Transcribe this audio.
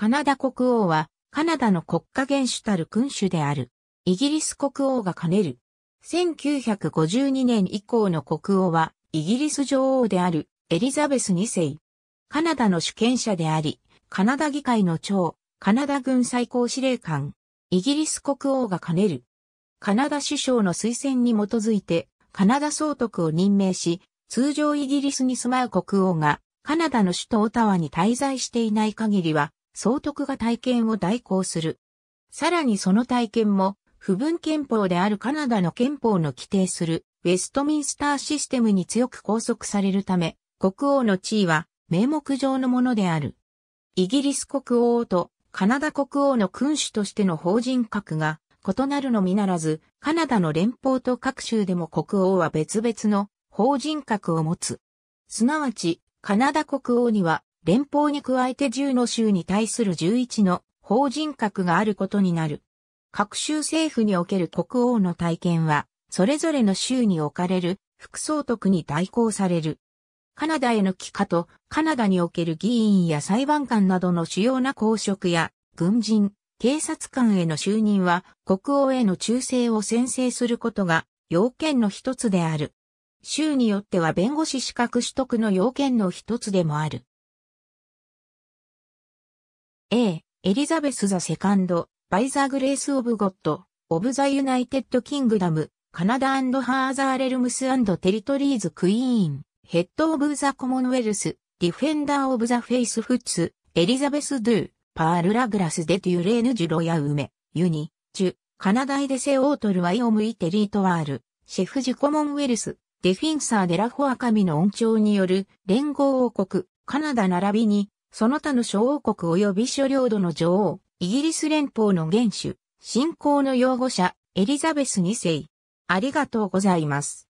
カナダ国王は、カナダの国家元首たる君主である。イギリス国王が兼ねる。1952年以降の国王は、イギリス女王であるエリザベス2世。カナダの主権者であり、カナダ議会の長、カナダ軍最高司令官。イギリス国王が兼ねる。カナダ首相の推薦に基づいて、カナダ総督を任命し、通常イギリスに住まう国王が、カナダの首都オタワに滞在していない限りは、総督が体験を代行する。さらにその体験も、不分憲法であるカナダの憲法の規定するウェストミンスターシステムに強く拘束されるため、国王の地位は名目上のものである。イギリス国王とカナダ国王の君主としての法人格が異なるのみならず、カナダの連邦と各州でも国王は別々の法人格を持つ。すなわち、カナダ国王には連邦に加えて10の州に対する11の法人格があることになる。各州政府における国王の体験は、それぞれの州に置かれる副総督に代行される。カナダへの帰化と、カナダにおける議員や裁判官などの主要な公職や、軍人、警察官への就任は、国王への忠誠を宣誓することが、要件の一つである。州によっては弁護士資格取得の要件の一つでもある。A、エリザベス・ザ・セカンド、バイザー・グレース・オブ・ゴッド、オブ・ザ・ユナイテッド・キングダム、カナダアンド・ハーザー・レルムスアンド・テリトリーズ・クイーン、ヘッド・オブ・ザ・コモンウェルス、ディフェンダー・オブ・ザ・フェイス・フッツ、エリザベス・ドゥ、パール・ラグラス・デ・デュレーヌ・ジュロヤ・ウメ、ユニ、ジュ、カナダイデ・セ・オートル・ワイオム・イ・テリートワール、シェフ・ジ・コモンウェルス、ディフィンサー・デラ・フォア・ミの恩寵による連合王国、カナダ並びにその他の諸王国及び諸領土の女王、イギリス連邦の元首、信仰の擁護者、エリザベス2世。ありがとうございます。